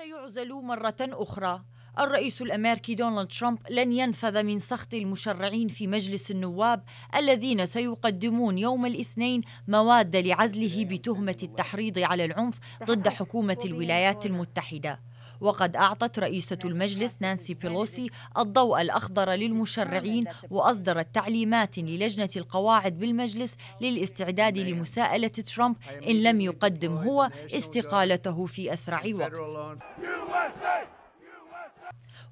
سيعزل مرة أخرى الرئيس الامريكي دونالد ترامب لن ينفذ من سخط المشرعين في مجلس النواب الذين سيقدمون يوم الاثنين مواد لعزله بتهمه التحريض على العنف ضد حكومه الولايات المتحده وقد أعطت رئيسة المجلس نانسي بيلوسي الضوء الأخضر للمشرعين وأصدرت تعليمات للجنة القواعد بالمجلس للاستعداد لمساءلة ترامب إن لم يقدم هو استقالته في أسرع وقت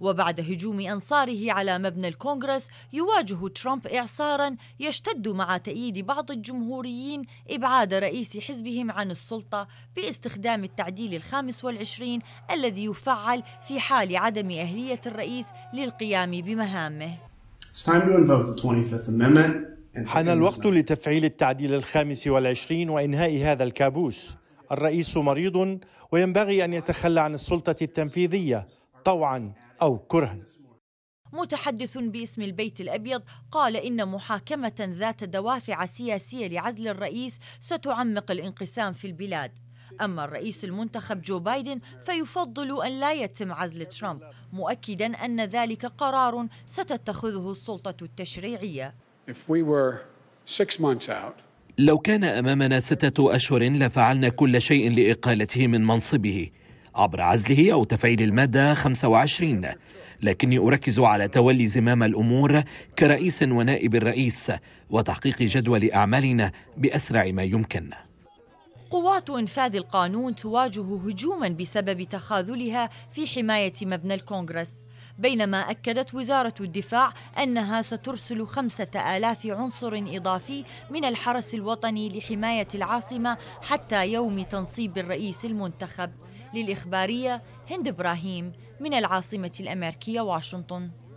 وبعد هجوم أنصاره على مبنى الكونغرس يواجه ترامب إعصارا يشتد مع تأييد بعض الجمهوريين إبعاد رئيس حزبهم عن السلطة باستخدام التعديل الخامس والعشرين الذي يفعل في حال عدم أهلية الرئيس للقيام بمهامه حان الوقت لتفعيل التعديل الخامس والعشرين وإنهاء هذا الكابوس الرئيس مريض وينبغي أن يتخلى عن السلطة التنفيذية طوعا أو كرها متحدث باسم البيت الأبيض قال إن محاكمة ذات دوافع سياسية لعزل الرئيس ستعمق الانقسام في البلاد أما الرئيس المنتخب جو بايدن فيفضل أن لا يتم عزل ترامب مؤكدا أن ذلك قرار ستتخذه السلطة التشريعية لو كان أمامنا ستة أشهر لفعلنا كل شيء لإقالته من منصبه عبر عزله أو تفعيل المادة 25 لكني أركز على تولي زمام الأمور كرئيس ونائب الرئيس وتحقيق جدول أعمالنا بأسرع ما يمكن قوات انفاذ القانون تواجه هجوما بسبب تخاذلها في حمايه مبنى الكونغرس بينما اكدت وزاره الدفاع انها سترسل خمسه الاف عنصر اضافي من الحرس الوطني لحمايه العاصمه حتى يوم تنصيب الرئيس المنتخب للإخبارية هند إبراهيم من العاصمة الأمريكية واشنطن